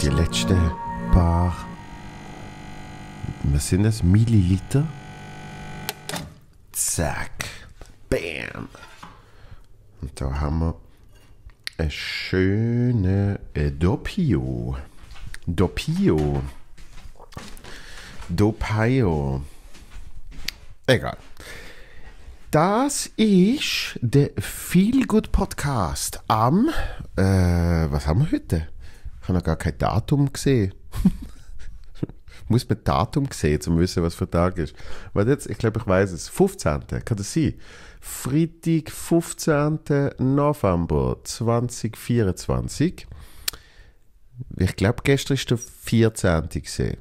die letzten paar, was sind das, Milliliter? Zack, bam. Und da haben wir eine schöne äh, Doppio. Doppio. Dopaio. Egal. Das ist der Feel Good Podcast am. Äh, was haben wir heute? Ich habe noch gar kein Datum gesehen. Muss man Datum sehen, um zu wissen, was für Tag ist. Weil jetzt, ich glaube, ich weiß es. 15. Kann das sein? Freitag, 15. November 2024. Ich glaube, gestern ist der 14. gesehen.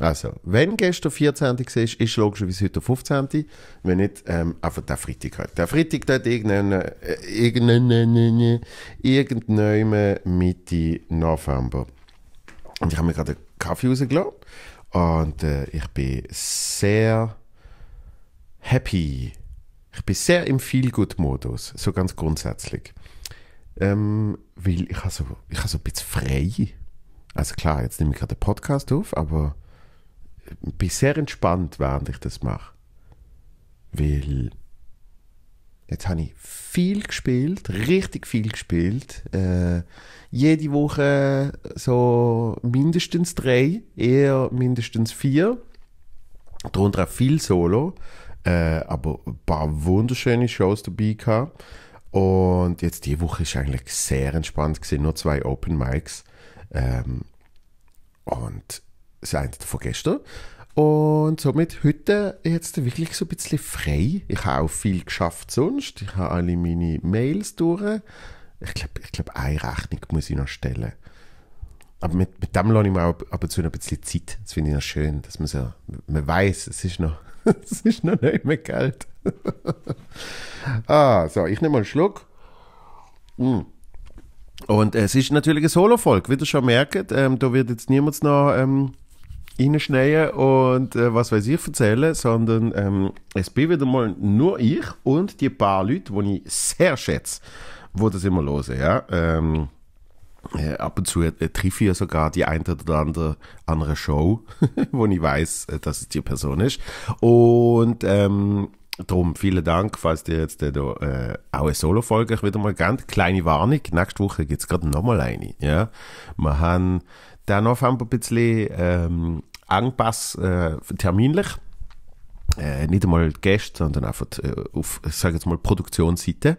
Also, wenn gestern 14. war, ist logischerweise heute der 15. Wenn nicht, ähm, einfach der Freitag halt. Der Freitag dort irgendein, äh, irgendein, irgendein Mitte November. Und ich habe mir gerade einen Kaffee rausgelassen. Und äh, ich bin sehr happy. Ich bin sehr im Feel-Good-Modus, so ganz grundsätzlich. Ähm, weil ich habe so, ich so ein bisschen frei. Also klar, jetzt nehme ich gerade den Podcast auf, aber bin sehr entspannt, während ich das mache. Weil jetzt habe ich viel gespielt, richtig viel gespielt. Äh, jede Woche so mindestens drei, eher mindestens vier. Darunter auch viel Solo, äh, aber ein paar wunderschöne Shows dabei gehabt. Und jetzt die Woche ist eigentlich sehr entspannt gewesen, nur zwei Open Mics. Ähm, und das eine von gestern. Und somit heute jetzt wirklich so ein bisschen frei. Ich habe auch viel geschafft sonst. Ich habe alle meine Mails durch. Ich glaube, ich glaub, eine Rechnung muss ich noch stellen. Aber mit, mit dem lasse ich mir auch ab und zu ein bisschen Zeit. Das finde ich noch schön, dass man so, man weiß, es ist noch, es ist noch nicht mehr Geld. ah, so, ich nehme mal einen Schluck. Mm. Und es ist natürlich ein solo volk wie ihr schon merkt. Ähm, da wird jetzt niemand noch ähm, reinschneiden und äh, was weiß ich erzählen, sondern ähm, es bin wieder mal nur ich und die paar Leute, die ich sehr schätze, wo das immer hören. Ja? Ähm, äh, ab und zu äh, treffe ich ja sogar die eine oder andere, andere Show, wo ich weiß, äh, dass es die Person ist. Und ähm, Darum vielen Dank, falls ihr jetzt äh, äh, auch eine Solo-Folge wieder mal gebt. Kleine Warnung, nächste Woche gibt es gerade nochmal eine. Ja? Wir haben dann noch ein bisschen ähm, Engpass äh, terminlich. Äh, nicht einmal Gäste, sondern einfach äh, auf, sage jetzt mal, Produktionsseite,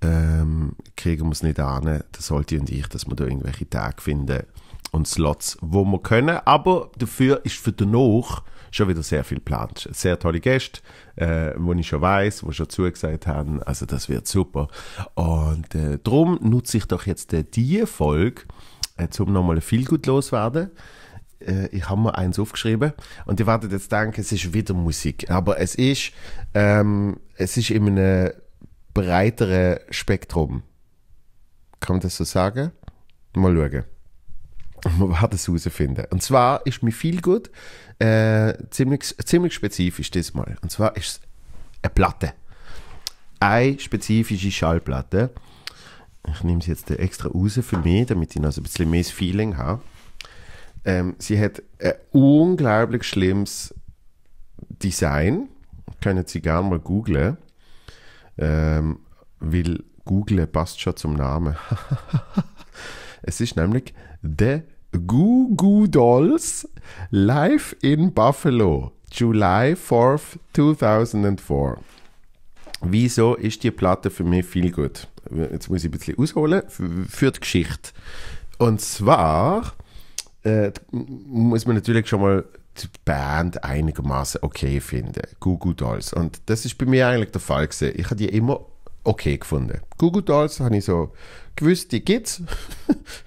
ähm, kriegen wir es nicht an, das sollte und ich, dass wir da irgendwelche Tage finden und Slots, wo wir können. Aber dafür ist für danach schon wieder sehr viel geplant. Sehr tolle Gäste, äh, wo ich schon weiß, wo schon zugesagt haben. Also das wird super. Und äh, darum nutze ich doch jetzt äh, die Folge, äh, um nochmal viel gut loswerden. Äh, ich habe mir eins aufgeschrieben und ihr werdet jetzt denken, es ist wieder Musik. Aber es ist, ähm, es ist in einem breiteren Spektrum. Kann man das so sagen? Mal schauen. Man wird es herausfinden. Und zwar ist mir viel gut, äh, ziemlich, ziemlich spezifisch diesmal. Und zwar ist es eine Platte. Eine spezifische Schallplatte. Ich nehme sie jetzt extra raus für mich, damit ich noch ein bisschen mehr Feeling habe. Ähm, sie hat ein unglaublich schlimmes Design. Können Sie gerne mal googlen. Ähm, weil googlen passt schon zum Namen. es ist nämlich The Goo Goo Dolls Live in Buffalo, July 4th, 2004. Wieso ist die Platte für mich viel gut? Jetzt muss ich ein bisschen ausholen für die Geschichte. Und zwar äh, muss man natürlich schon mal die Band einigermaßen okay finden. Google Dolls. Und das ist bei mir eigentlich der Fall gewesen. Ich habe die immer okay gefunden. Google Goo Dolls habe ich so gewusst, die gibt es.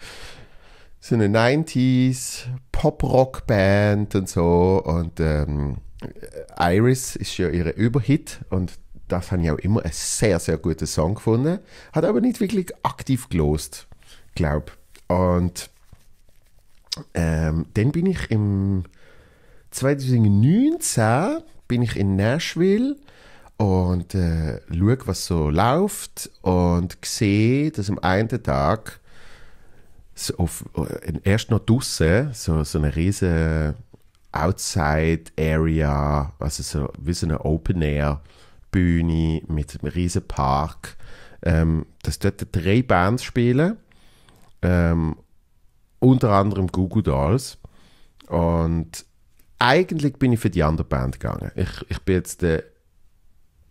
so eine 90s Pop-Rock-Band und so. Und ähm, Iris ist ja ihre Überhit und das habe ich auch immer einen sehr, sehr guten Song gefunden. Hat aber nicht wirklich aktiv gelost, glaube ich. Und ähm, dann bin ich im 2019 bin ich in Nashville und äh, schaue, was so läuft und sehe, dass am einen Tag so auf, äh, erst noch draußen so, so eine riesige Outside-Area, also so wie so eine Open-Air-Bühne mit einem riesigen Park, ähm, dass dort drei Bands spielen ähm, unter anderem Google Dolls. Und eigentlich bin ich für die andere Band gegangen. Ich, ich bin jetzt äh,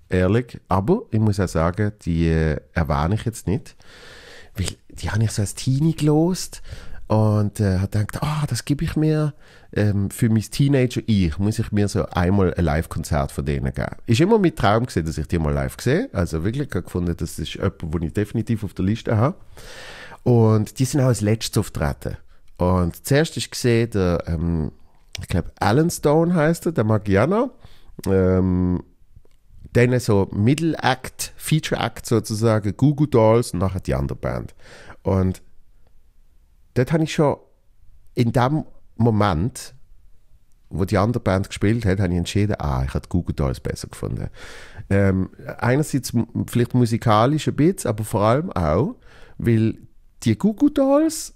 ehrlich, aber ich muss auch sagen, die äh, erwähne ich jetzt nicht. Weil die habe ich so als Teenie gelost und äh, habe gedacht, oh, das gebe ich mir ähm, für mein Teenager ich, muss ich mir so einmal ein Live-Konzert von denen geben. Ist immer mein Traum gewesen, dass ich die mal live sehe. Also wirklich, ich habe gefunden, das ist jemand, den ich definitiv auf der Liste habe. Und die sind auch als letztes auftreten. Und zuerst ist gesehen, der, ähm, ich glaube, Alan Stone heißt er, der Magiana. Ähm, dann so Middle-Act, Feature-Act sozusagen, Google Dolls und nachher die andere Band. Und dort habe ich schon in dem Moment, wo die andere Band gespielt hat, habe ich entschieden, ah, ich habe Google Dolls besser gefunden. Ähm, einerseits vielleicht musikalisch ein bisschen, aber vor allem auch, weil die Gugu Dolls.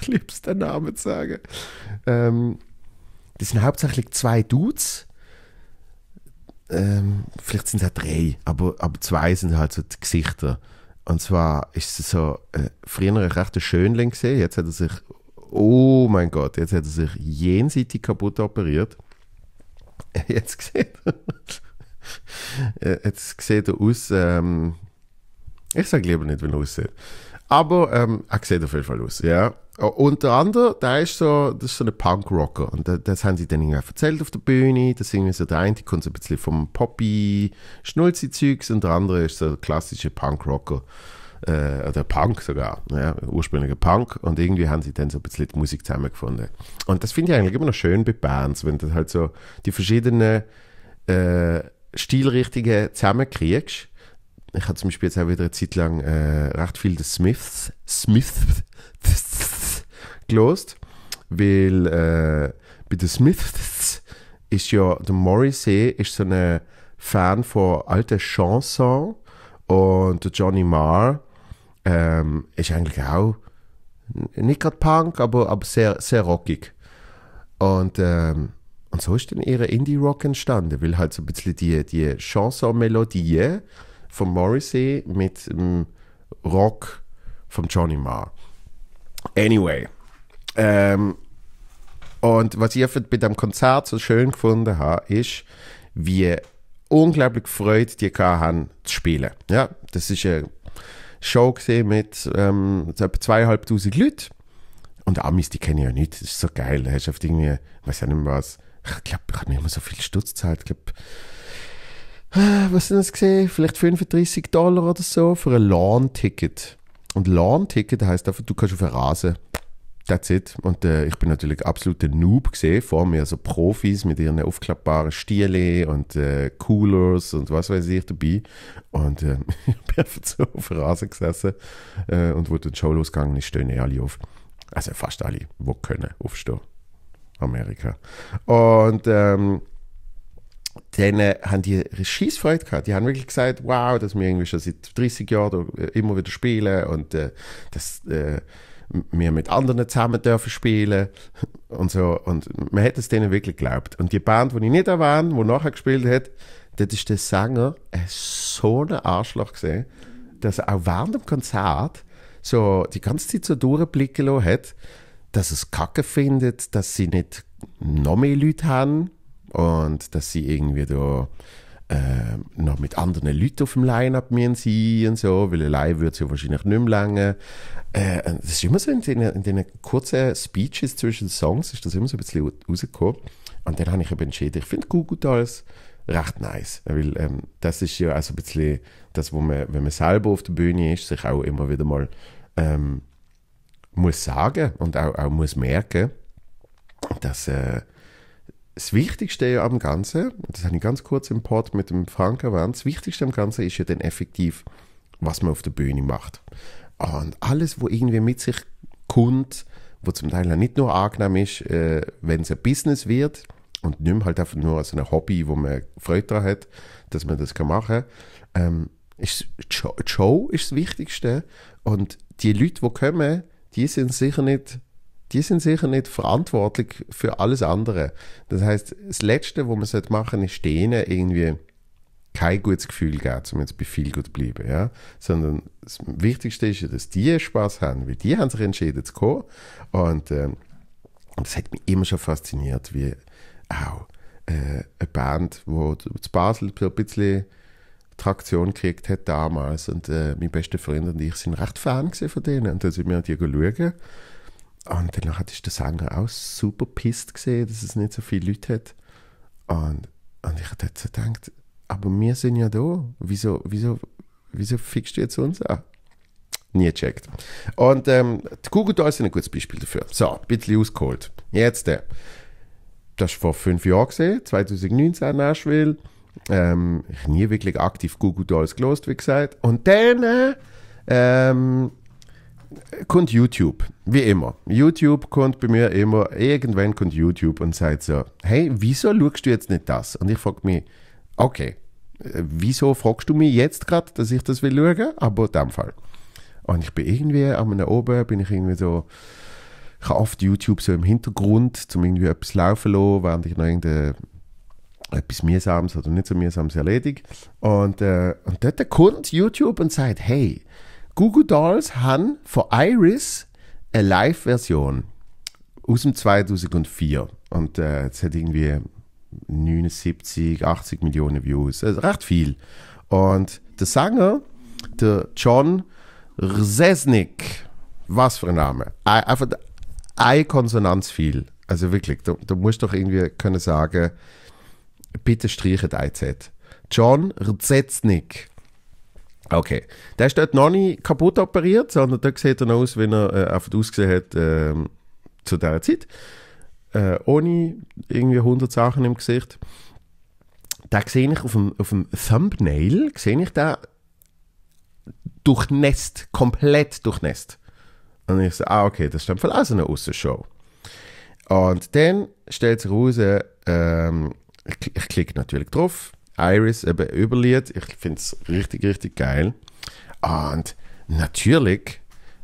ich es, den Namen zu sagen. Ähm, das sind hauptsächlich zwei Dudes. Ähm, vielleicht sind es auch drei, aber, aber zwei sind halt so die Gesichter. Und zwar ist es so, äh, früher ein Schönling gesehen, jetzt hat er sich, oh mein Gott, jetzt hat er sich jenseitig kaputt operiert. Jetzt sieht er, äh, jetzt sieht er aus, ähm, ich sage lieber nicht, wie er aussieht. Aber ähm, er sieht auf jeden Fall aus, ja. unter anderem, der ist so, das ist so ein Punk-Rocker. Und das, das haben sie dann irgendwie erzählt auf der Bühne. Das ist irgendwie so der eine, die kommt so ein bisschen vom poppy schnulzi zeugs und der andere ist so klassischer Punk-Rocker. Äh, oder Punk sogar, ja, ursprünglicher Punk. Und irgendwie haben sie dann so ein bisschen die Musik zusammengefunden. Und das finde ich eigentlich immer noch schön bei Bands, wenn du halt so die verschiedenen äh, Stilrichtungen zusammenkriegst ich habe zum Beispiel jetzt auch wieder eine Zeit lang äh, recht viel The Smiths, Smiths gelost, weil äh, bei The Smiths ist ja der Morrissey ist so ein Fan von alten Chansons und der Johnny Marr ähm, ist eigentlich auch nicht gerade Punk, aber, aber sehr, sehr rockig. Und, ähm, und so ist dann ihre Indie-Rock entstanden, weil halt so ein bisschen die, die Chanson-Melodie von Morrissey mit dem Rock von Johnny Marr. Anyway. Ähm, und was ich bei dem Konzert so schön gefunden habe, ist, wie unglaublich Freude die haben zu spielen. Ja, das ist eine Show mit ähm, etwa zweieinhalbtausend Leuten. Und Amis, die kennen ja nicht. Das ist so geil. Da hast du oft irgendwie, ich weiß ja nicht mehr was, ich glaube, ich habe nicht immer so viel Stutz gezahlt. Ich glaube, was sind das gesehen? Vielleicht 35 Dollar oder so für ein Lawn-Ticket. Und Lawn-Ticket heißt einfach, du kannst auf den Rasen. That's it. Und äh, ich bin natürlich absoluter Noob gesehen. Vor mir so also Profis mit ihren aufklappbaren Stiele und äh, Coolers und was weiß ich dabei. Und äh, ich bin einfach so auf den Rasen gesessen äh, und wo die Show losgegangen ist, stehen eh alle auf. Also fast alle, die können aufstehen. Amerika. Und ähm, dann äh, haben die scheiß Freude gehabt. Die haben wirklich gesagt, wow, dass wir irgendwie schon seit 30 Jahren äh, immer wieder spielen und äh, dass äh, wir mit anderen zusammen dürfen spielen und so. Und man hat es denen wirklich geglaubt. Und die Band, die ich nicht erwähne, die nachher gespielt hat, das ist der Sänger so ein Arschloch gesehen, dass er auch während dem Konzert so die ganze Zeit so durchblicken lassen hat, dass es Kacke findet, dass sie nicht noch mehr Leute haben und dass sie irgendwie da äh, noch mit anderen Leuten auf dem Line-Up sein und so, weil allein würde es ja wahrscheinlich nicht mehr lange. Äh, das ist immer so in den, in den kurzen Speeches zwischen Songs, ist das immer so ein bisschen rausgekommen. Und dann habe ich eben entschieden, ich finde Gugutals recht nice, weil ähm, das ist ja auch so ein bisschen das, wo man, wenn man selber auf der Bühne ist, sich auch immer wieder mal ähm, muss sagen und auch, auch muss merken, dass äh, das Wichtigste am Ganzen, das habe ich ganz kurz im Pod mit dem Frank erwähnt, das Wichtigste am Ganzen ist ja dann effektiv, was man auf der Bühne macht. Und alles, was irgendwie mit sich kommt, wo zum Teil ja nicht nur angenehm ist, äh, wenn es ein Business wird und nicht mehr halt einfach nur als ein Hobby, wo man Freude daran hat, dass man das machen kann, ähm, ist, die Show ist das Wichtigste und die Leute, die kommen, die sind sicher nicht die sind sicher nicht verantwortlich für alles andere. Das heißt, das Letzte, was man machen sollte, ist denen irgendwie kein gutes Gefühl geben, um jetzt bei viel gut bleiben. Ja? Sondern das Wichtigste ist, dass die Spaß haben, weil die haben sich entschieden zu kommen. Und äh, das hat mich immer schon fasziniert, wie auch äh, eine Band, die zu Basel ein bisschen Traktion gekriegt hat damals. Und äh, mein bester Freund und ich sind recht Fan von denen. Und dann sind wir an die schauen. Und danach ist der Sänger auch super pissed, gesehen, dass es nicht so viele Leute hat. Und, und ich habe so gedacht, aber wir sind ja da. Wieso, wieso, wieso fickst du jetzt uns an? Nie gecheckt. Und ähm, Google da ist ein gutes Beispiel dafür. So, ein bisschen ausgeholt. Jetzt Äh, das war vor fünf Jahren gesehen, 2019 Nashville. Ähm, ich habe nie wirklich aktiv Google Dolls gelost, wie gesagt. Und dann äh, ähm, kommt YouTube, wie immer. YouTube kommt bei mir immer, irgendwann kommt YouTube und sagt so, hey, wieso schaust du jetzt nicht das? Und ich frage mich, okay, äh, wieso fragst du mich jetzt gerade, dass ich das will schauen? Aber in dem Fall. Und ich bin irgendwie an am oben, bin ich irgendwie so, ich habe oft YouTube so im Hintergrund, um irgendwie etwas laufen lassen, während ich noch irgendein etwas Mühsames oder nicht so Mühsames erledige. Und, äh, und dort kommt YouTube und sagt, hey, Google Dolls haben von Iris eine Live-Version aus dem 2004. Und äh, es hat irgendwie 79, 80 Millionen Views. Also recht viel. Und der Sänger, der John Rzesnik, was für ein Name. Einfach eine Konsonanz viel. Also wirklich, du, du musst doch irgendwie können sagen, bitte streichen IZ. John Rzesnik Okay. Der ist dort noch nicht kaputt operiert, sondern dort sieht er noch aus, wie er äh, einfach ausgesehen hat äh, zu dieser Zeit. Äh, ohne irgendwie 100 Sachen im Gesicht. Da sehe ich auf dem, auf dem Thumbnail, sehe ich da durchnässt, komplett durchnässt. Und ich so, ah, okay, das ist dann verlassen also eine Aussenshow. Und dann stellt sich raus, ähm, ich, ich klicke natürlich drauf, Iris eben überliert. Ich finde es richtig, richtig geil. Und natürlich,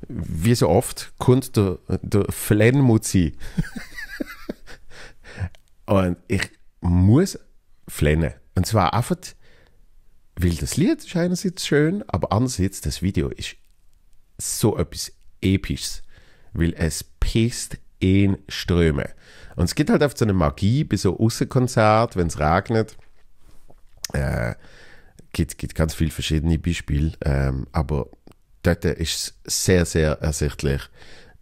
wie so oft, kommt der, der Flenmutzi. und ich muss flennen. Und zwar einfach, weil das Lied ist einerseits schön, aber andererseits das Video ist so etwas Episches. Weil es pisst in Ströme. Und es gibt halt oft so eine Magie bei so Außenkonzert, wenn es regnet äh, gibt, gibt ganz viele verschiedene Beispiele, ähm, aber dort ist es sehr, sehr ersichtlich,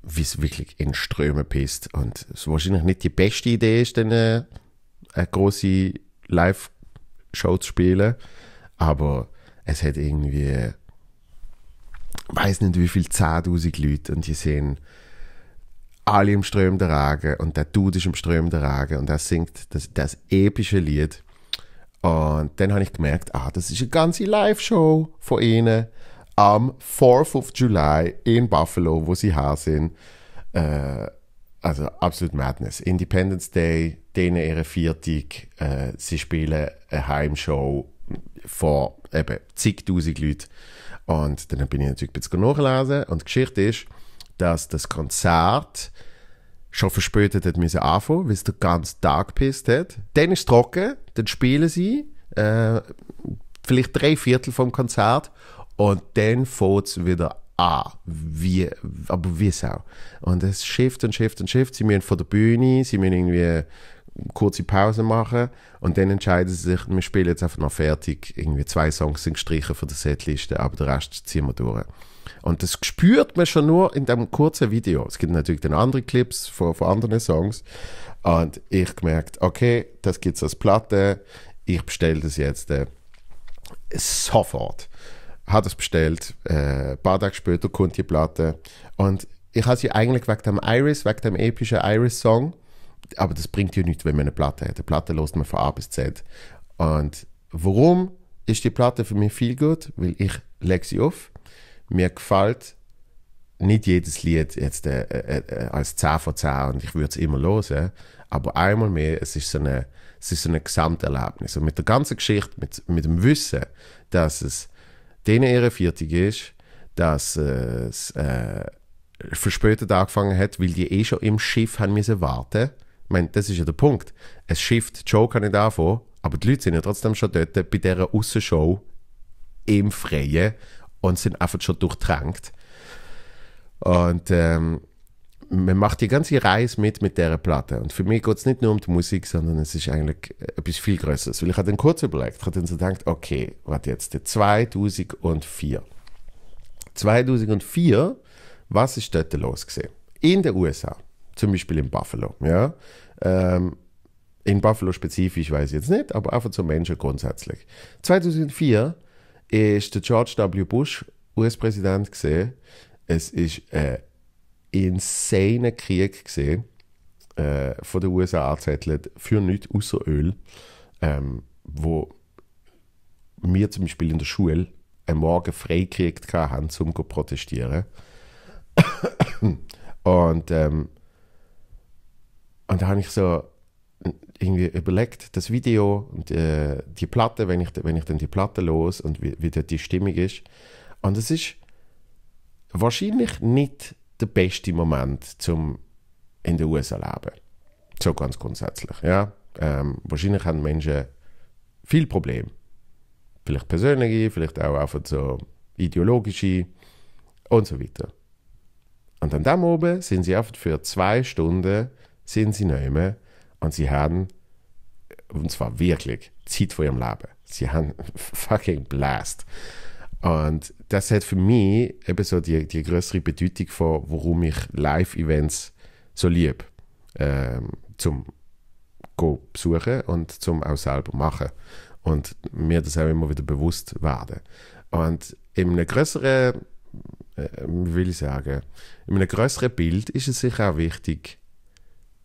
wie es wirklich in Strömen pisst. Und es ist wahrscheinlich nicht die beste Idee ist, dann äh, eine große Live-Show zu spielen, aber es hat irgendwie, äh, weiß nicht wie viele 10.000 Leute und die sehen alle im Ström der Rage und der Dude ist im Ström der Rage und er singt das, das epische Lied und dann habe ich gemerkt, ah, das ist eine ganze Live-Show von ihnen am 4th of July in Buffalo, wo sie her sind. Äh, also absolut Madness. Independence Day, denen ihre 40, Äh, sie spielen eine Heimshow vor eben zigtausend Leuten. Und dann bin ich natürlich ein bisschen nachgelesen. Und die Geschichte ist, dass das Konzert schon verspätet hat müssen anfangen, weil es den ganzen Tag gepisst hat. Dann ist es trocken, dann spielen sie äh, vielleicht drei Viertel vom Konzert und dann fängt es wieder an. Wie, aber wie Sau. Und es schifft und schifft und schifft. Sie müssen von der Bühne, sie müssen irgendwie kurze Pause machen und dann entscheiden sie sich, wir spielen jetzt einfach noch fertig. Irgendwie zwei Songs sind gestrichen von der Setliste, aber den Rest ziehen wir durch. Und das spürt man schon nur in dem kurzen Video. Es gibt natürlich dann andere Clips von, von anderen Songs. Und ich gemerkt, okay, das gibt es als Platte. Ich bestelle das jetzt äh, sofort. Hat es bestellt. Äh, ein paar Tage später kommt die Platte. Und ich habe sie eigentlich wegen dem Iris, wegen dem epischen Iris-Song. Aber das bringt ja nichts, wenn man eine Platte hat. Eine Platte lässt man von A bis Z. Und warum ist die Platte für mich viel gut? Weil ich lege sie auf mir gefällt nicht jedes Lied jetzt äh, äh, äh als 10 von 10 und ich würde es immer hören, aber einmal mehr, es ist so, eine, es ist so ein Gesamterlebnis. Und mit der ganzen Geschichte, mit, mit dem Wissen, dass es denen ihre 40 ist, dass es äh, verspätet angefangen hat, weil die eh schon im Schiff haben müssen warten. Ich meine, das ist ja der Punkt. Ein Schiff, die Show kann nicht anfangen, aber die Leute sind ja trotzdem schon dort bei dieser Aussenshow im Freien und sind einfach schon durchtränkt. Und ähm, man macht die ganze Reise mit mit dieser Platte. Und für mich geht es nicht nur um die Musik, sondern es ist eigentlich etwas viel Größeres. Weil ich habe dann kurz überlegt, ich habe dann so gedacht, okay, warte jetzt, 2004. 2004, was ist dort los gewesen? In den USA, zum Beispiel in Buffalo, ja. Ähm, in Buffalo spezifisch weiß ich jetzt nicht, aber einfach zu Menschen grundsätzlich. 2004 ist der George W. Bush US-Präsident gesehen. Es ist ein insane Krieg gesehen äh, von den USA angezettelt für nichts außer Öl, ähm, wo wir zum Beispiel in der Schule am Morgen frei gekriegt haben, um zu protestieren. und ähm, und da habe ich so irgendwie überlegt, das Video und äh, die Platte, wenn ich, wenn ich dann die Platte los und wie, wie dort die Stimmung ist. Und es ist wahrscheinlich nicht der beste Moment, um in den USA zu leben. So ganz grundsätzlich. Ja? Ähm, wahrscheinlich haben Menschen viel Probleme. Vielleicht persönliche, vielleicht auch einfach so ideologische und so weiter. Und an dem oben sind sie einfach für zwei Stunden sind sie nicht mehr und sie haben, und zwar wirklich, zieht von ihrem Leben. Sie haben fucking Blast. Und das hat für mich eben so die, die größere Bedeutung von, warum ich Live-Events so lieb ähm, zum besuchen und zum auch selber machen. Und mir das auch immer wieder bewusst werden. Und in einem größeren, äh, will ich sagen, in einem größeren Bild ist es sicher auch wichtig,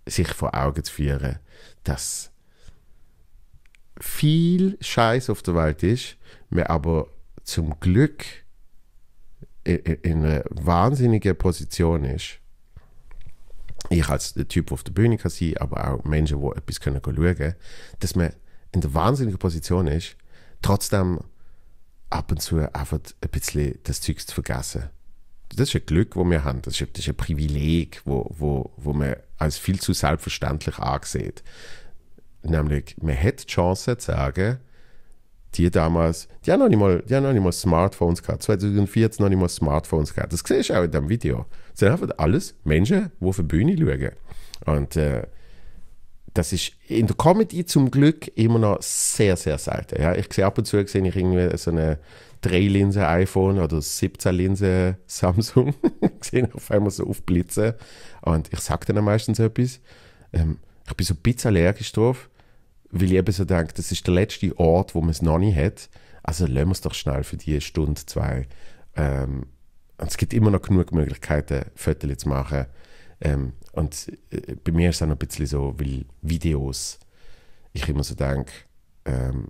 sich vor Augen zu führen, dass viel Scheiß auf der Welt ist, wir aber zum Glück in, einer wahnsinnigen Position ist. Ich als der Typ, der auf der Bühne kann sein aber auch Menschen, die etwas schauen können, dass man in der wahnsinnigen Position ist, trotzdem ab und zu einfach ein bisschen das Zeug zu vergessen das ist ein Glück, das wir haben. Das ist, das ist ein Privileg, wo, wo, wo man als viel zu selbstverständlich ansieht. Nämlich, man hat die Chance zu sagen, die damals, die haben noch nicht mal, die haben noch nicht mal Smartphones gehabt. 2014 noch nicht mal Smartphones gehabt. Das siehst du auch in diesem Video. Das sind einfach alles Menschen, die auf die Bühne schauen. Und äh, das ist in der Comedy zum Glück immer noch sehr, sehr selten. Ja, ich sehe ab und zu sehe ich irgendwie so eine 3-Linse iPhone oder 17-Linse Samsung gesehen, auf einmal so aufblitzen. Und ich sage dann meistens etwas. Ähm, ich bin so ein bisschen allergisch drauf, weil ich eben so denke, das ist der letzte Ort, wo man es noch nicht hat. Also lassen wir es doch schnell für die Stunde, zwei. Ähm, und es gibt immer noch genug Möglichkeiten, Fotos zu machen. Ähm, und äh, bei mir ist es auch noch ein bisschen so, weil Videos, ich immer so denke, ähm,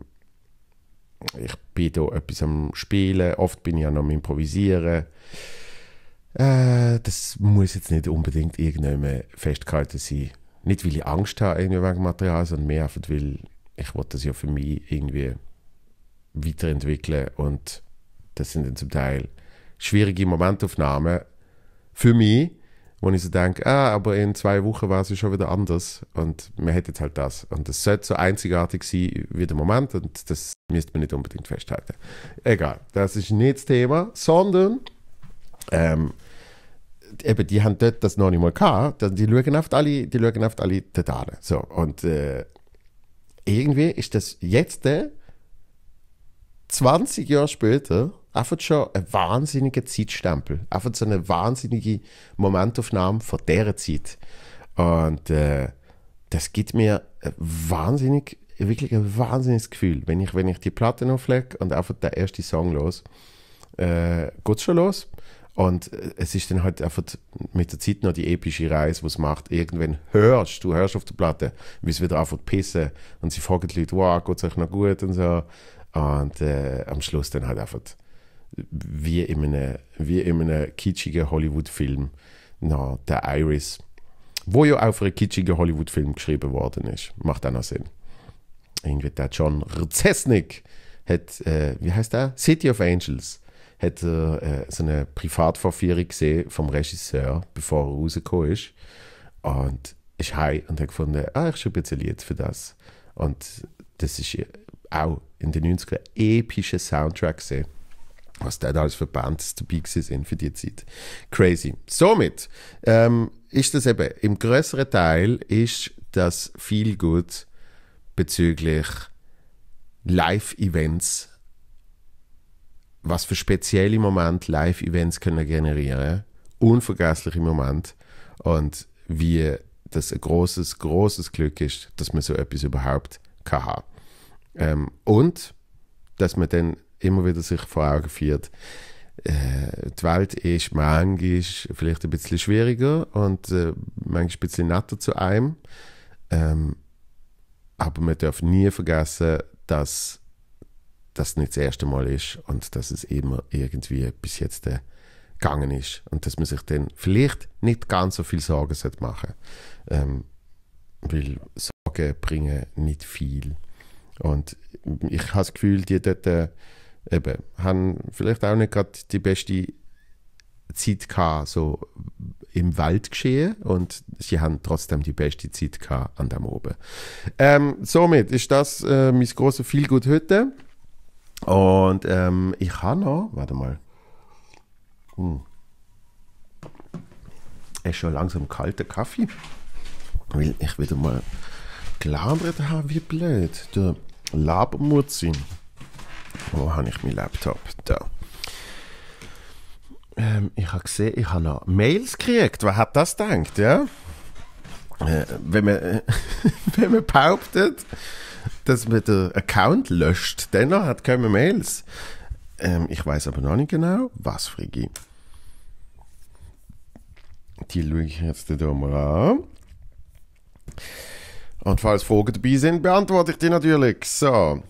ich bin hier etwas am Spielen, oft bin ich auch noch am Improvisieren. Äh, das muss jetzt nicht unbedingt irgendjemand festgehalten sein. Nicht, weil ich Angst habe irgendwie wegen Material, sondern mehr einfach, weil ich wollte das ja für mich irgendwie weiterentwickeln und das sind dann zum Teil schwierige Momentaufnahmen für mich, wo ich so denke, ah, aber in zwei Wochen war es schon wieder anders und man hätte jetzt halt das. Und das sollte so einzigartig sein wie der Moment und das müsste man nicht unbedingt festhalten. Egal, das ist nicht das Thema, sondern ähm, eben, die haben dort das noch nicht mal gehabt, also, die schauen auf alle, die schauen oft alle dort So, und äh, irgendwie ist das jetzt, äh, 20 Jahre später, einfach schon ein wahnsinniger Zeitstempel, einfach so eine wahnsinnige Momentaufnahme von dieser Zeit. Und äh, das gibt mir wahnsinnig, wirklich ein wahnsinniges Gefühl, wenn ich, wenn ich die Platte auflege und einfach der erste Song los, äh, geht schon los. Und äh, es ist dann halt einfach mit der Zeit noch die epische Reise, was macht. Irgendwann hörst du, hörst auf der Platte, wie es wieder anfängt pissen. Und sie fragen die Leute, wow, geht es euch noch gut und so. Und äh, am Schluss dann halt einfach wie in einem, wie in einem kitschigen Hollywood-Film der Iris, wo ja auch für einen kitschigen Hollywood-Film geschrieben worden ist. Macht auch noch Sinn. Irgendwie der John Rzesnik hat, äh, wie heißt der? City of Angels hat äh, äh so eine Privatvorführung gesehen vom Regisseur, bevor er rausgekommen ist. Und ist heim und hat gefunden, ah, ich schreibe jetzt ein Lied für das. Und das ist auch in den 90ern epische Soundtrack gesehen was da alles für Bands dabei sind für die Zeit. Crazy. Somit ähm, ist das eben, im größeren Teil ist das viel gut bezüglich Live-Events, was für spezielle Momente Live-Events können generieren, unvergessliche Momente und wie das ein großes, großes Glück ist, dass man so etwas überhaupt kann haben. Ähm, und dass man dann immer wieder sich vor Augen führt, äh, die Welt ist manchmal vielleicht ein bisschen schwieriger und äh, manchmal ein bisschen netter zu einem. Ähm, aber man darf nie vergessen, dass das nicht das erste Mal ist und dass es immer irgendwie bis jetzt äh, gegangen ist und dass man sich dann vielleicht nicht ganz so viel Sorgen sollte machen ähm, weil Sorgen bringen nicht viel. Und ich habe das Gefühl, die dort äh, eben, haben vielleicht auch nicht gerade die beste Zeit gehabt, so im Wald geschehen und sie haben trotzdem die beste Zeit gehabt an dem oben. Ähm, somit ist das äh, mein grosses Feelgood heute und ähm, ich habe noch, warte mal, hm. ist schon langsam kalter Kaffee, weil ich wieder mal gelandert habe, wie blöd, du Labmutzi. Wo habe ich mein Laptop? Da. Ähm, ich habe gesehen, ich habe noch Mails gekriegt. Wer hat das gedacht, ja? Äh, wenn, man, äh, wenn man behauptet, dass man den Account löscht, dennoch hat keine Mails. Ähm, ich weiß aber noch nicht genau, was, Frigi. Die schaue ich jetzt hier mal an. Und falls Fragen dabei sind, beantworte ich die natürlich. So.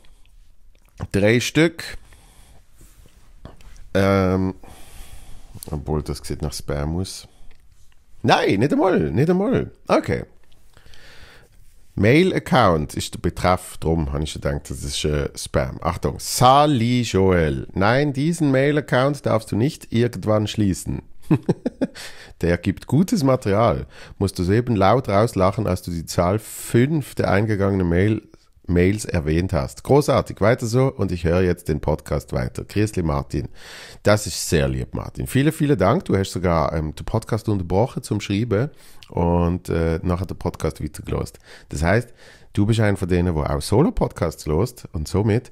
Drei Stück. Ähm, obwohl, das sieht nach Spam aus. Nein, nicht einmal, nicht einmal. Okay. Mail-Account ist der Betreff, drum habe ich gedacht, das ist äh, Spam. Achtung, Sally Joel. Nein, diesen Mail-Account darfst du nicht irgendwann schließen. der gibt gutes Material. Musst du soeben laut rauslachen, als du die Zahl 5 der eingegangenen Mail Mails erwähnt hast. Großartig, weiter so und ich höre jetzt den Podcast weiter. Chrisli Martin, das ist sehr lieb, Martin. Vielen, vielen Dank. Du hast sogar ähm, den Podcast unterbrochen zum Schreiben und äh, nachher den Podcast weitergelost. Das heißt, du bist einer von denen, der auch Solo-Podcasts lost und somit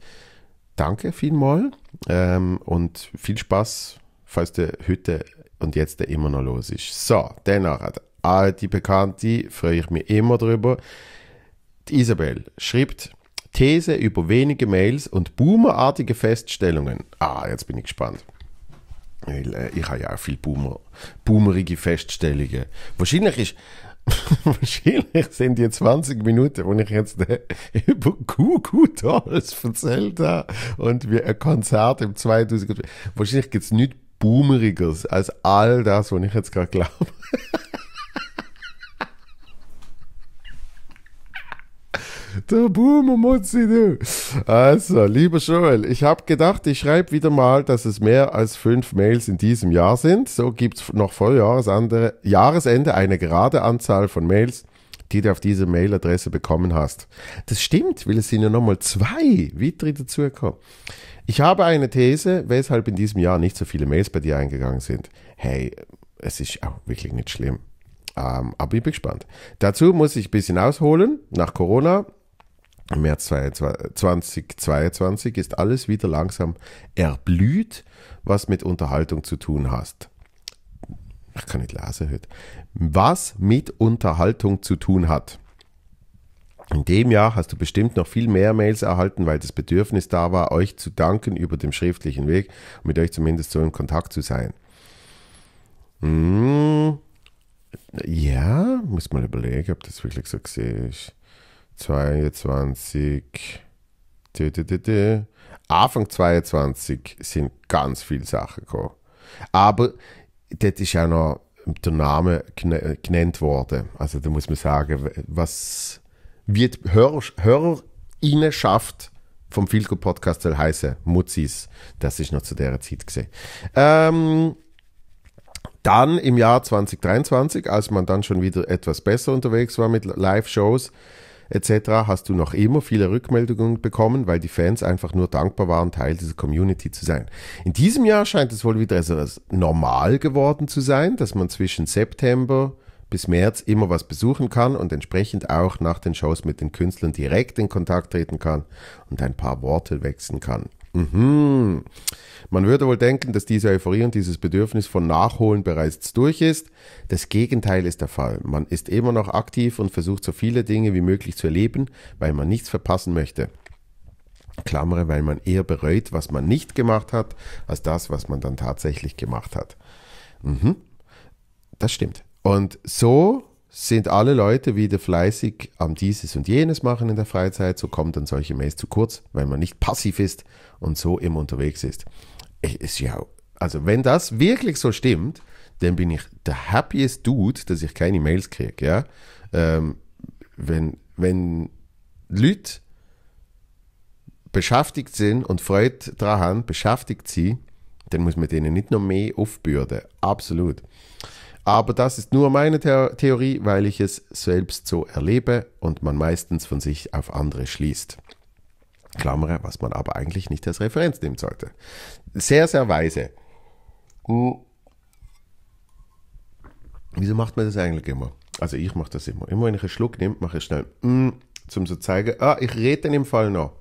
danke vielmal ähm, und viel Spaß, falls der heute und jetzt der immer noch los ist. So, danach, all die Bekannte, freue ich mich immer drüber. Die Isabel schreibt These über wenige Mails und boomerartige Feststellungen. Ah, jetzt bin ich gespannt. Weil, äh, ich habe ja auch viele Boomer, boomerige Feststellungen. Wahrscheinlich ist. Wahrscheinlich sind die 20 Minuten, wo ich jetzt äh, über Kuhgut alles erzählt habe und wie ein Konzert im 2000. Wahrscheinlich gibt es nichts Boomerigeres als all das, was ich jetzt gerade glaube. Der Boomer-Mutzi, du. Also, lieber Joel, ich habe gedacht, ich schreibe wieder mal, dass es mehr als fünf Mails in diesem Jahr sind. So gibt es noch vor Jahresende eine gerade Anzahl von Mails, die du auf diese Mailadresse bekommen hast. Das stimmt, weil es sind ja nochmal zwei weitere dazugekommen. Ich habe eine These, weshalb in diesem Jahr nicht so viele Mails bei dir eingegangen sind. Hey, es ist auch wirklich nicht schlimm. Ähm, aber ich bin gespannt. Dazu muss ich ein bisschen ausholen. Nach Corona März 2022 ist alles wieder langsam erblüht, was mit Unterhaltung zu tun hat. Ich kann nicht lesen heute. Was mit Unterhaltung zu tun hat. In dem Jahr hast du bestimmt noch viel mehr Mails erhalten, weil das Bedürfnis da war, euch zu danken über den schriftlichen Weg und mit euch zumindest so in Kontakt zu sein. Hm. Ja, muss mal überlegen, ob das wirklich so gesehen ist. 22. Dü, dü, dü, Anfang 22 sind ganz viele Sachen gekommen. Aber das ist auch noch der Name genannt worden. Also da muss man sagen, was wie die Hörer, Hörerinnenschaft vom Filco Podcast soll heißen, Mutzis. Das ist noch zu der Zeit gesehen. Ähm, dann im Jahr 2023, als man dann schon wieder etwas besser unterwegs war mit Live-Shows, etc. hast du noch immer viele Rückmeldungen bekommen, weil die Fans einfach nur dankbar waren, Teil dieser Community zu sein. In diesem Jahr scheint es wohl wieder etwas normal geworden zu sein, dass man zwischen September bis März immer was besuchen kann und entsprechend auch nach den Shows mit den Künstlern direkt in Kontakt treten kann und ein paar Worte wechseln kann. Mhm. Man würde wohl denken, dass diese Euphorie und dieses Bedürfnis von Nachholen bereits durch ist. Das Gegenteil ist der Fall. Man ist immer noch aktiv und versucht so viele Dinge wie möglich zu erleben, weil man nichts verpassen möchte. Klammere, weil man eher bereut, was man nicht gemacht hat, als das, was man dann tatsächlich gemacht hat. Mhm. Das stimmt. Und so sind alle Leute wieder fleißig am dieses und jenes machen in der Freizeit, so kommen dann solche Mails zu kurz, weil man nicht passiv ist und so immer unterwegs ist. ist ja, also wenn das wirklich so stimmt, dann bin ich der happiest Dude, dass ich keine Mails kriege. Ja? Ähm, wenn, wenn Leute beschäftigt sind und Freude daran haben, beschäftigt sie, dann muss man denen nicht noch mehr aufbürden. Absolut. Aber das ist nur meine Theorie, weil ich es selbst so erlebe und man meistens von sich auf andere schließt. Klammere, was man aber eigentlich nicht als Referenz nehmen sollte. Sehr, sehr weise. Hm. Wieso macht man das eigentlich immer? Also ich mache das immer. Immer wenn ich einen Schluck nehme, mache ich schnell mm, zum so zeigen, ah, ich rede in dem Fall noch.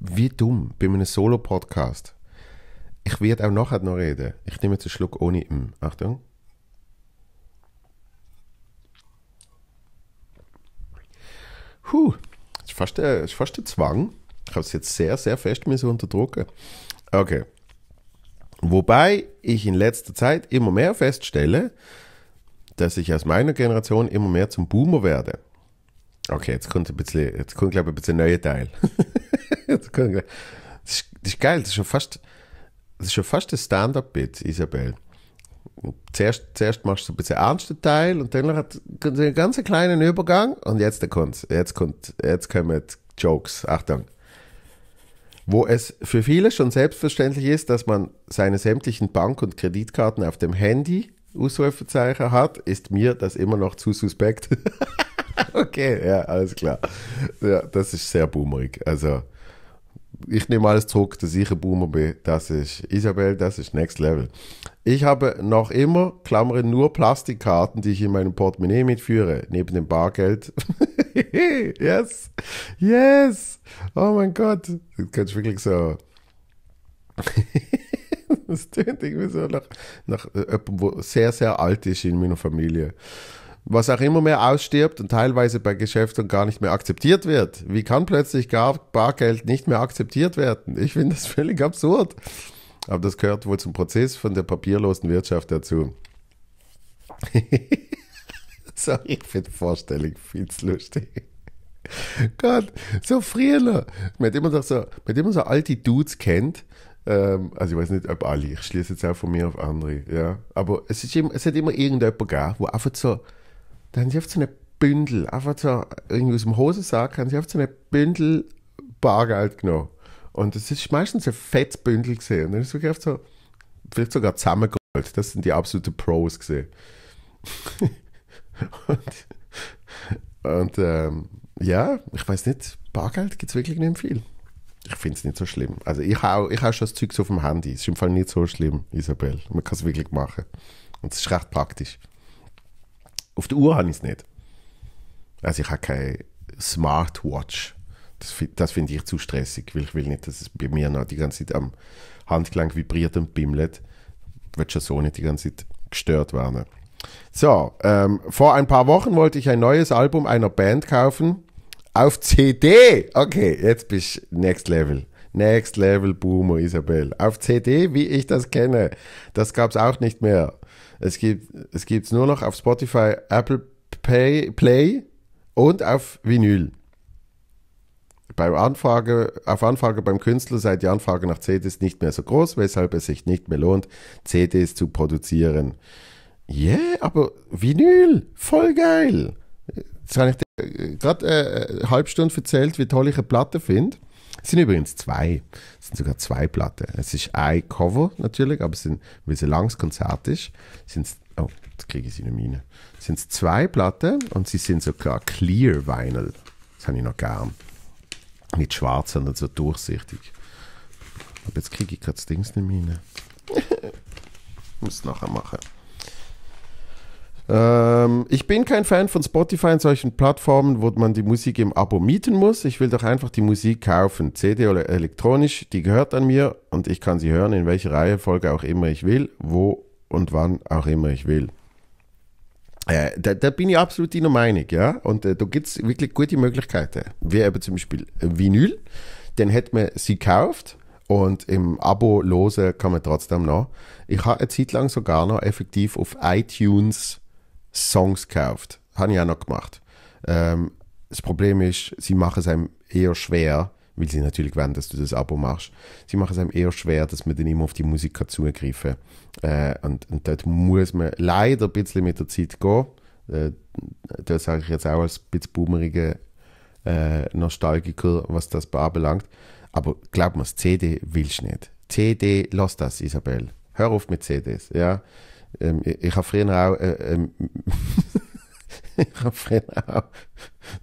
Wie dumm bin mir ein Solo-Podcast. Ich werde auch nachher noch reden. Ich nehme jetzt einen Schluck ohne M. Achtung. Puh, das ist fast ein, ist fast ein Zwang. Ich habe es jetzt sehr, sehr fest müssen unterdrücken. Okay. Wobei ich in letzter Zeit immer mehr feststelle, dass ich aus meiner Generation immer mehr zum Boomer werde. Okay, jetzt kommt ein bisschen, jetzt kommt, glaube ich, ein bisschen neuer Teil. das, ist, das, ist, geil, das ist schon fast, das ist ja fast ein Stand-up jetzt, Isabel. Zuerst, zuerst machst du ein bisschen ernsten Teil und dann hat einen ganz kleinen Übergang und jetzt kommt jetzt kommt jetzt kommen Jokes, Achtung. Wo es für viele schon selbstverständlich ist, dass man seine sämtlichen Bank- und Kreditkarten auf dem Handy Ausrufezeichen hat, ist mir das immer noch zu suspekt. okay, ja, alles klar. Ja, das ist sehr boomerig. Also ich nehme alles zurück, dass ich ein Boomer bin. Das ist Isabel, das ist Next Level. Ich habe noch immer, Klammere, nur Plastikkarten, die ich in meinem Portemonnaie mitführe, neben dem Bargeld. yes! Yes! Oh mein Gott! Das könnte ich wirklich so. das tönt irgendwie so nach, nach äh, jemandem, der sehr, sehr alt ist in meiner Familie was auch immer mehr ausstirbt und teilweise bei Geschäften gar nicht mehr akzeptiert wird. Wie kann plötzlich gar Bargeld nicht mehr akzeptiert werden? Ich finde das völlig absurd. Aber das gehört wohl zum Prozess von der papierlosen Wirtschaft dazu. Sorry, ich finde Vorstellung viel zu lustig. Gott, so früher. Man hat immer so, man immer so alte Dudes kennt, ähm, also ich weiß nicht, ob alle, ich schließe jetzt auch von mir auf andere, ja. Aber es, ist eben, es hat immer irgendjemand gegeben, der einfach so da haben sie oft so eine Bündel, einfach so irgendwie aus dem Hosensack, haben sie oft so eine Bündel Bargeld genommen. Und das ist meistens ein fettes Bündel gesehen. Und dann ist wirklich oft so, vielleicht sogar zusammengerollt. Das sind die absoluten Pros gesehen. und, und ähm, ja, ich weiß nicht, Bargeld gibt es wirklich nicht viel. Ich finde es nicht so schlimm. Also ich habe ich hau schon das Zeug so auf dem Handy. Es ist im Fall nicht so schlimm, Isabel. Man kann es wirklich machen. Und es ist recht praktisch. Auf der Uhr habe ich es nicht. Also ich habe keine Smartwatch. Das, das finde ich zu stressig, weil ich will nicht, dass es bei mir noch die ganze Zeit am Handgelenk vibriert und bimmelt. Ich will schon so nicht die ganze Zeit gestört werden. So, ähm, vor ein paar Wochen wollte ich ein neues Album einer Band kaufen. Auf CD. Okay, jetzt bist du next level. Next Level Boomer Isabel. Auf CD, wie ich das kenne. Das gab es auch nicht mehr. Es gibt es gibt's nur noch auf Spotify, Apple Pay, Play und auf Vinyl. Bei Anfrage, auf Anfrage beim Künstler sei die Anfrage nach CDs nicht mehr so groß, weshalb es sich nicht mehr lohnt, CDs zu produzieren. Yeah, aber Vinyl, voll geil. Jetzt habe ich dir äh, gerade eine äh, äh, halbe Stunde erzählt, wie toll ich eine Platte finde. Es sind übrigens zwei. Es sind sogar zwei Platten. Es ist ein Cover natürlich, aber es sind, weil es ein langes Konzert ist, sind es. Oh, jetzt kriege ich sie nicht mehr rein. Es sind zwei Platten und sie sind sogar Clear Vinyl. Das habe ich noch gern. Nicht schwarz, sondern so durchsichtig. Aber jetzt kriege ich gerade das Ding nicht mehr rein. Muss es nachher machen. Ähm, ich bin kein Fan von Spotify und solchen Plattformen, wo man die Musik im Abo mieten muss. Ich will doch einfach die Musik kaufen, CD oder elektronisch, die gehört an mir und ich kann sie hören, in welcher Reihenfolge auch immer ich will, wo und wann auch immer ich will. Äh, da, da, bin ich absolut deiner Meinung, ja. Und äh, da gibt es wirklich gute Möglichkeiten. Wie eben zum Beispiel Vinyl, dann hätte man sie gekauft und im Abo losen kann man trotzdem noch. Ich habe eine Zeit lang sogar noch effektiv auf iTunes Songs gekauft. Habe ich auch noch gemacht. Ähm, das Problem ist, sie machen es einem eher schwer, weil sie natürlich wollen, dass du das Abo machst. Sie machen es einem eher schwer, dass man dann immer auf die Musik kann zugreifen kann. Äh, und, und dort muss man leider ein bisschen mit der Zeit gehen. Äh, das sage ich jetzt auch als ein bisschen boomeriger äh, Nostalgiker, was das anbelangt. Aber glaub mir, CD willst du nicht. CD, lass das, Isabel. Hör auf mit CDs, ja ähm, ich, ich habe früher auch, äh, ähm, ich habe früher auch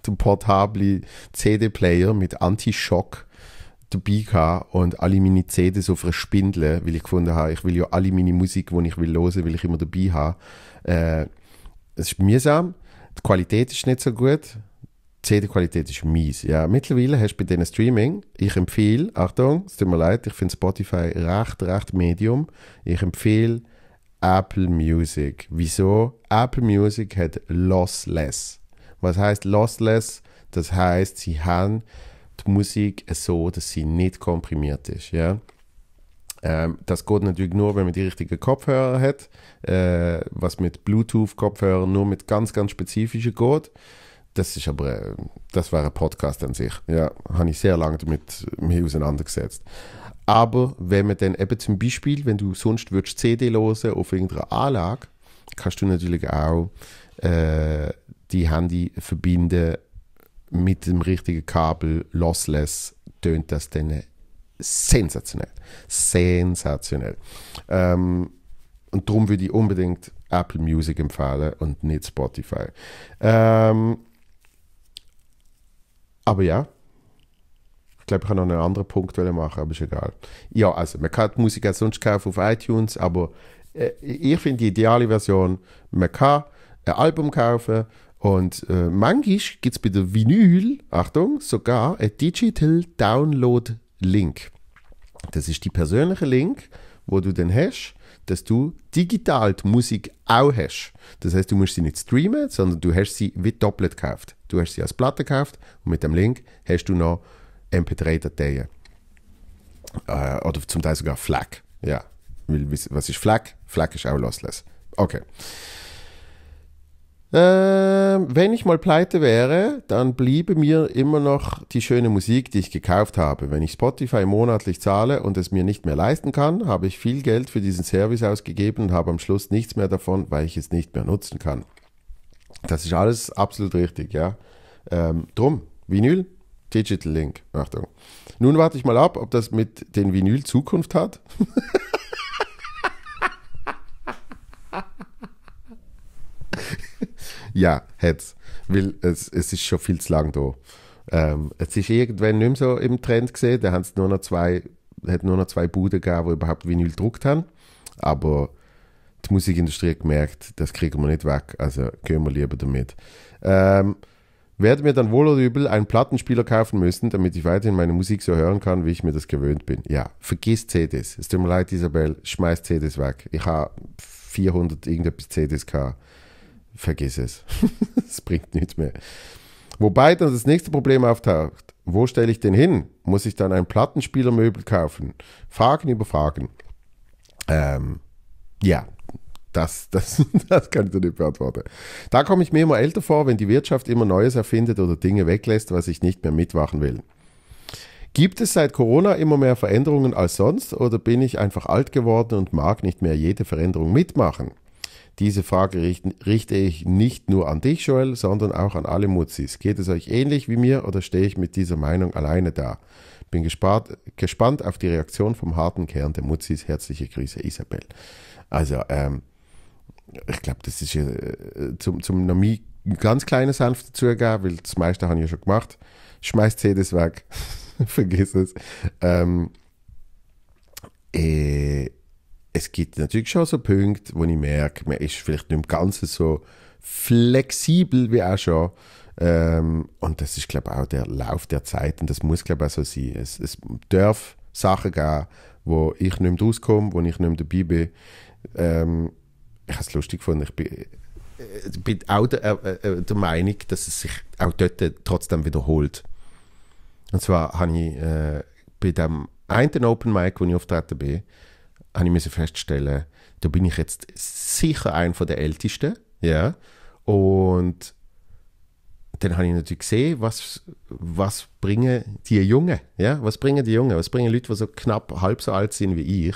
den portable CD-Player mit anti shock dabei gehabt und alle meine CDs auf einer Spindel, weil ich gefunden habe, ich will ja alle meine Musik, die ich will hören, will ich immer dabei haben. Äh, es ist mühsam, die Qualität ist nicht so gut, die CD-Qualität ist mies. Ja, mittlerweile hast du bei diesen Streaming, ich empfehle, Achtung, es tut mir leid, ich finde Spotify recht, recht medium, ich empfehle Apple Music. Wieso? Apple Music hat Lossless. Was heißt Lossless? Das heißt, sie haben die Musik so, dass sie nicht komprimiert ist. Ja? Ähm, das geht natürlich nur, wenn man die richtigen Kopfhörer hat, äh, was mit Bluetooth-Kopfhörern nur mit ganz, ganz spezifischen geht. Das ist aber, äh, das wäre ein Podcast an sich. Ja, habe ich sehr lange damit mich auseinandergesetzt. Aber wenn man dann eben zum Beispiel, wenn du sonst würdest CD hören auf irgendeiner Anlage, kannst du natürlich auch äh, die Handy verbinden mit dem richtigen Kabel, lossless, tönt das dann sensationell. Sensationell. Ähm, und darum würde ich unbedingt Apple Music empfehlen und nicht Spotify. Ähm, aber ja, ich glaube, ich habe noch einen anderen Punkt machen, aber ist egal. Ja, also man kann die Musik auch sonst kaufen auf iTunes, aber äh, ich finde die ideale Version, man kann ein Album kaufen und äh, manchmal gibt es bei der Vinyl, Achtung, sogar ein Digital Download Link. Das ist die persönliche Link, wo du dann hast, dass du digital die Musik auch hast. Das heißt, du musst sie nicht streamen, sondern du hast sie wie doppelt gekauft. Du hast sie als Platte gekauft und mit dem Link hast du noch MP3-Dateien. Äh, oder zum Teil sogar FLAC. Ja. was ist FLAC? FLAC ist auch lossless. Okay. Äh, wenn ich mal pleite wäre, dann bliebe mir immer noch die schöne Musik, die ich gekauft habe. Wenn ich Spotify monatlich zahle und es mir nicht mehr leisten kann, habe ich viel Geld für diesen Service ausgegeben und habe am Schluss nichts mehr davon, weil ich es nicht mehr nutzen kann. Das ist alles absolut richtig, ja. Ähm, drum, Vinyl, Digital Link. Achtung. Nun warte ich mal ab, ob das mit den Vinyl Zukunft hat. ja, hat's. Weil es, es ist schon viel zu lang da. Ähm, es ist irgendwann nicht mehr so im Trend gesehen. Da haben es nur noch zwei, hat nur noch zwei Buden gegeben, die überhaupt Vinyl gedruckt haben. Aber die Musikindustrie hat gemerkt, das kriegen wir nicht weg. Also gehen wir lieber damit. Ähm, werde mir dann wohl oder übel einen Plattenspieler kaufen müssen, damit ich weiterhin meine Musik so hören kann, wie ich mir das gewöhnt bin. Ja, vergiss CDs. Es tut mir leid, Isabel, schmeiß CDs weg. Ich habe 400 irgendetwas CDs gehabt. Vergiss es. Es bringt nichts mehr. Wobei dann das nächste Problem auftaucht. Wo stelle ich den hin? Muss ich dann ein Plattenspielermöbel kaufen? Fragen über Fragen. Ähm, ja, das, das, das kann ich dir nicht beantworten. Da komme ich mir immer älter vor, wenn die Wirtschaft immer Neues erfindet oder Dinge weglässt, was ich nicht mehr mitmachen will. Gibt es seit Corona immer mehr Veränderungen als sonst oder bin ich einfach alt geworden und mag nicht mehr jede Veränderung mitmachen? Diese Frage richte ich nicht nur an dich, Joel, sondern auch an alle Mutzis. Geht es euch ähnlich wie mir oder stehe ich mit dieser Meinung alleine da? Bin gespart, gespannt auf die Reaktion vom harten Kern der Mutzis. Herzliche Grüße, Isabel. Also, ähm, ich glaube, das ist ja, äh, zum, zum noch mein ganz kleinen Senf dazugeben, weil das meiste habe ich ja schon gemacht. Schmeißt CDs weg. Vergiss es. Ähm, äh, es gibt natürlich schon so Punkte, wo ich merke, man ist vielleicht nicht im Ganzen so flexibel wie auch schon. Ähm, und das ist, glaube ich, auch der Lauf der Zeit. Und das muss, glaube ich, auch so sein. Es, es darf Sachen geben, wo ich nicht mehr rauskomme, wo ich nicht mehr dabei bin. Ähm, ich habe es lustig gefunden. Ich bin, ich äh, bin auch der, äh, äh, der, Meinung, dass es sich auch dort trotzdem wiederholt. Und zwar habe ich äh, bei dem einen Open Mic, wo ich auftreten bin, habe ich müssen feststellen, da bin ich jetzt sicher ein von der Ältesten, ja. Und dann habe ich natürlich gesehen, was, was bringen die Jungen, ja, was bringen die Jungen, was bringen Leute, die so knapp halb so alt sind wie ich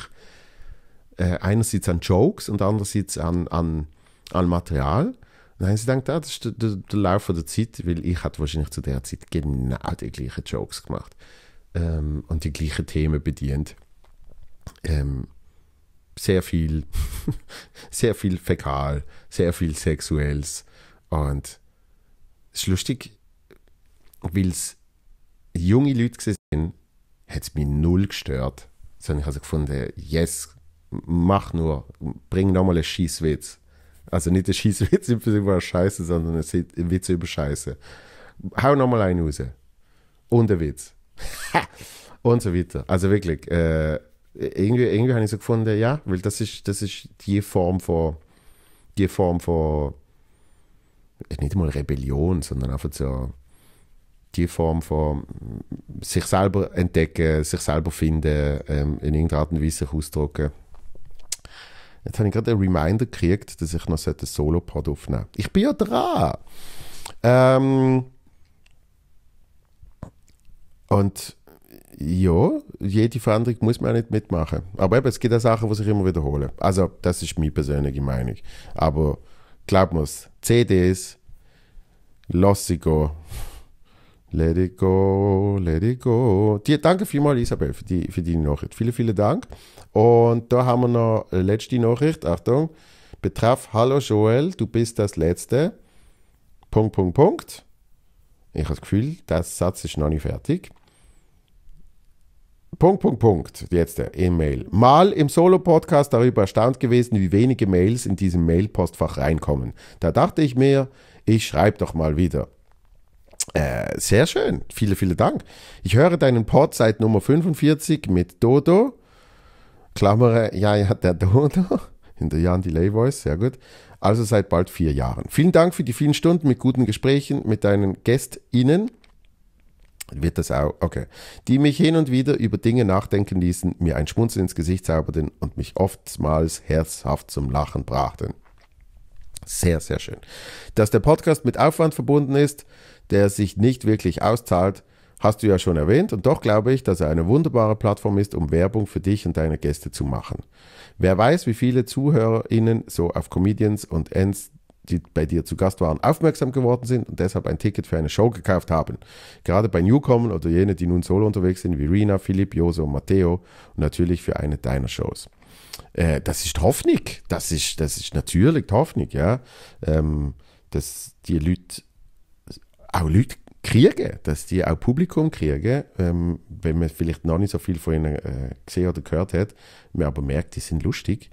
äh, einerseits an Jokes und andererseits an, an, an Material. Dann haben sie gedacht, ah, das ist der, der, Lauf der Zeit, weil ich hatte wahrscheinlich zu der Zeit genau die gleichen Jokes gemacht ähm, und die gleichen Themen bedient. Ähm, sehr viel, sehr viel Fäkal, sehr viel Sexuelles und es ist lustig, weil es junge Leute waren, hat es mich null gestört. Sondern ich habe also gefunden, yes, mach nur, bring nochmal einen Schießwitz. Also nicht ein Schießwitz über Scheiße, sondern einen Witz über Scheiße. Hau nochmal einen raus. Und einen Witz. und so weiter. Also wirklich, äh, irgendwie, irgendwie habe ich so gefunden, ja, weil das ist, das ist die Form von, die Form von, äh, nicht mal Rebellion, sondern einfach so, die Form von sich selber entdecken, sich selber finden, ähm, in irgendeiner Art und Weise sich ausdrücken. Jetzt habe ich gerade einen Reminder gekriegt, dass ich noch ein Solo-Pod aufnehmen sollte. Ich bin ja dran! Ähm und ja, jede Veränderung muss man auch nicht mitmachen. Aber eben, es gibt auch Sachen, die sich immer wiederholen. Also, das ist meine persönliche Meinung. Aber glaub mir, CDs, lass sie gehen. Let it go, let it go. Dir, danke vielmals, Isabel, für die, für die Nachricht. Vielen, vielen Dank. Und da haben wir noch eine äh, letzte Nachricht. Achtung. Betreff, hallo Joel, du bist das Letzte. Punkt, Punkt, Punkt. Ich habe das Gefühl, der Satz ist noch nicht fertig. Punkt, Punkt, Punkt. Jetzt der E-Mail. Mal im Solo-Podcast darüber erstaunt gewesen, wie wenige Mails in diesem Mail-Postfach reinkommen. Da dachte ich mir, ich schreibe doch mal wieder. Äh, sehr schön. Vielen, vielen Dank. Ich höre deinen Pod seit Nummer 45 mit Dodo. Klammere, ja, ja, der Dodo. Hinter Jan Delay Voice, sehr gut. Also seit bald vier Jahren. Vielen Dank für die vielen Stunden mit guten Gesprächen mit deinen GästInnen. Wird das auch, okay. Die mich hin und wieder über Dinge nachdenken ließen, mir ein Schmunzeln ins Gesicht zauberten und mich oftmals herzhaft zum Lachen brachten. Sehr, sehr schön. Dass der Podcast mit Aufwand verbunden ist, der sich nicht wirklich auszahlt, hast du ja schon erwähnt und doch glaube ich, dass er eine wunderbare Plattform ist, um Werbung für dich und deine Gäste zu machen. Wer weiß, wie viele ZuhörerInnen so auf Comedians und Ends, die bei dir zu Gast waren, aufmerksam geworden sind und deshalb ein Ticket für eine Show gekauft haben. Gerade bei Newcomern oder jene, die nun solo unterwegs sind, wie Rina, Philipp, Jose und Matteo und natürlich für eine deiner Shows. Äh, das ist Hoffnung. Das ist, das ist natürlich Hoffnung, ja. Ähm, dass die Leute auch Leute kriegen, dass die auch Publikum kriegen, ähm, wenn man vielleicht noch nicht so viel von ihnen äh, gesehen oder gehört hat, man aber merkt, die sind lustig,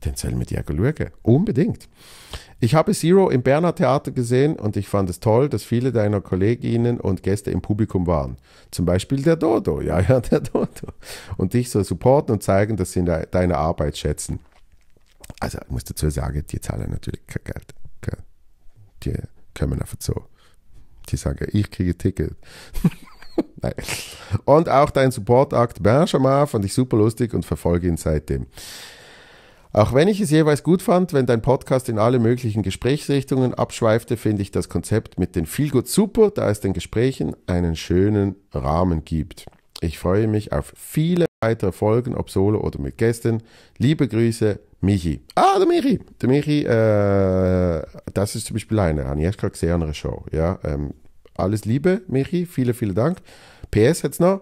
dann sollen wir die auch schauen. Unbedingt. Ich habe Zero im Berner Theater gesehen und ich fand es toll, dass viele deiner Kolleginnen und Gäste im Publikum waren. Zum Beispiel der Dodo, ja, ja, der Dodo. Und dich so supporten und zeigen, dass sie deine Arbeit schätzen. Also, ich muss dazu sagen, die zahlen natürlich kein Geld. Die können einfach so die sagen, ich kriege Ticket. Nein. Und auch dein Supportakt Benjamin fand ich super lustig und verfolge ihn seitdem. Auch wenn ich es jeweils gut fand, wenn dein Podcast in alle möglichen Gesprächsrichtungen abschweifte, finde ich das Konzept mit den Feelgood super, da es den Gesprächen einen schönen Rahmen gibt. Ich freue mich auf viele weitere Folgen, ob solo oder mit Gästen. Liebe Grüße, Michi. Ah, der Michi. Der Michi, äh, das ist zum Beispiel einer, habe ich erst gerade gesehen an einer Show. Ja, ähm, alles Liebe, Michi, vielen, vielen Dank. PS jetzt noch,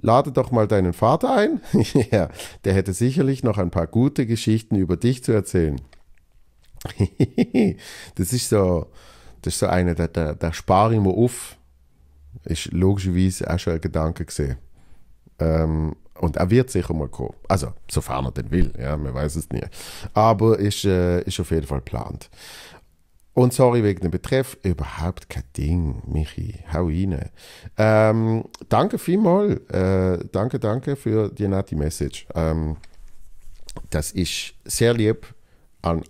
lade doch mal deinen Vater ein. ja, der hätte sicherlich noch ein paar gute Geschichten über dich zu erzählen. das ist so, das ist so einer, der, der, der spare ich mir auf. Ist logischerweise auch schon ein Gedanke gesehen. Ähm, und er wird sicher mal kommen. Also, sofern er denn will, ja, man weiß es nie. Aber ist, äh, ist auf jeden Fall geplant. Und sorry wegen dem Betreff, überhaupt kein Ding, Michi, hau rein. Ähm, danke vielmals, äh, danke, danke für die nette Message. Ähm, das ist sehr lieb an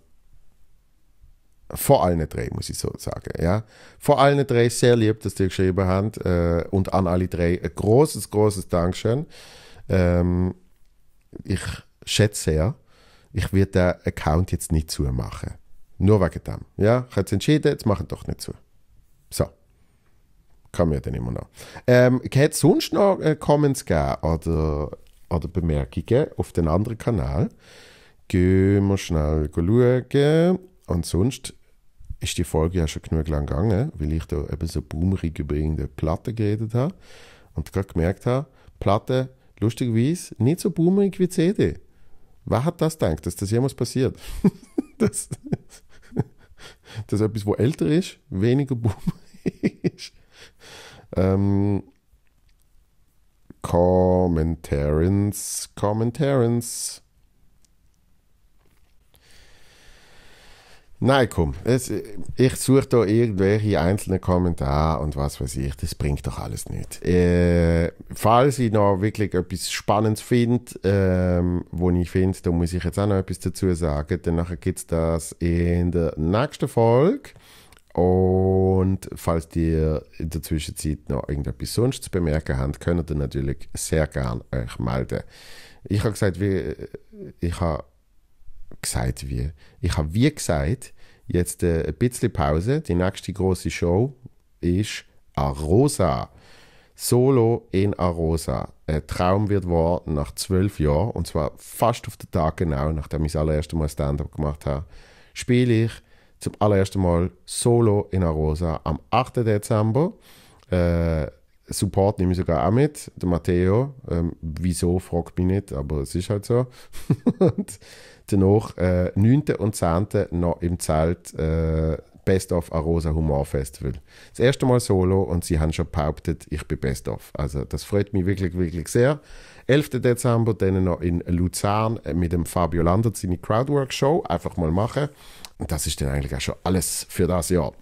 vor allen drei, muss ich so sagen. Ja. Vor allen drei sehr lieb, dass ihr geschrieben habt. Äh, und an alle drei ein großes, großes Dankeschön. Ähm, ich schätze sehr, ich werde den Account jetzt nicht zumachen. Nur wegen dem. Ja, ich habe entschieden, jetzt machen doch nicht zu. So. Kann mir dann immer noch. Ähm, hat es sonst noch äh, Comments gegeben oder, oder Bemerkungen auf den anderen Kanal? Gehen wir schnell schauen. Und sonst ist die Folge ja schon genug lang gegangen, weil ich da eben so boomerig über irgendeine Platte geredet habe und gerade gemerkt habe, Platte, lustigerweise, nicht so boomerig wie CD. Wer hat das gedacht, dass das jemals passiert? dass, dass etwas, wo älter ist, weniger boomerig ist. Ähm, Commentarins, Commentarins. Nein, komm. Es, ich suche da irgendwelche einzelnen Kommentare und was weiß ich. Das bringt doch alles nicht. Äh, falls ich noch wirklich etwas Spannendes finde, ähm, wo ich finde, da muss ich jetzt auch noch etwas dazu sagen, dann gibt es das in der nächsten Folge. Und falls ihr in der Zwischenzeit noch irgendetwas sonst zu bemerken habt, könnt ihr natürlich sehr gerne euch melden. Ich habe gesagt, wie, ich habe gesagt wie. Ich habe wie gesagt, jetzt äh, ein bisschen Pause. Die nächste große Show ist Arosa. Solo in Arosa. Ein Traum wird wahr nach zwölf Jahren und zwar fast auf den Tag genau, nachdem ich das allererste Mal Stand-up gemacht habe, spiele ich zum allerersten Mal Solo in Arosa am 8. Dezember. Äh, Support nehme ich sogar auch mit, der Matteo. Ähm, wieso, fragt mich nicht, aber es ist halt so. und Danach äh, 9. und 10. noch im Zelt äh, Best of Arosa Humor Festival. Das erste Mal solo und sie haben schon behauptet, ich bin Best of. Also das freut mich wirklich, wirklich sehr. 11. Dezember dann noch in Luzern äh, mit dem Fabio Landert seine Crowdwork Show. Einfach mal machen. Und das ist dann eigentlich auch schon alles für das Jahr.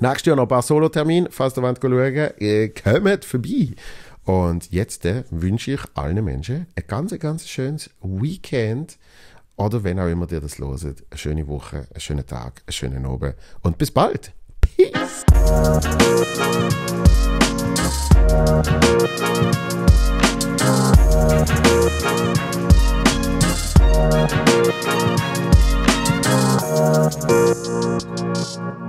Nächstes Jahr noch ein paar Solo-Termine, falls ihr wollt schauen, ihr kommt vorbei. Und jetzt äh, wünsche ich allen Menschen ein ganz, ganz schönes Weekend oder wenn auch immer dir das loset. Eine schöne Woche, einen schönen Tag, einen schönen Abend und bis bald. Peace. Thank you.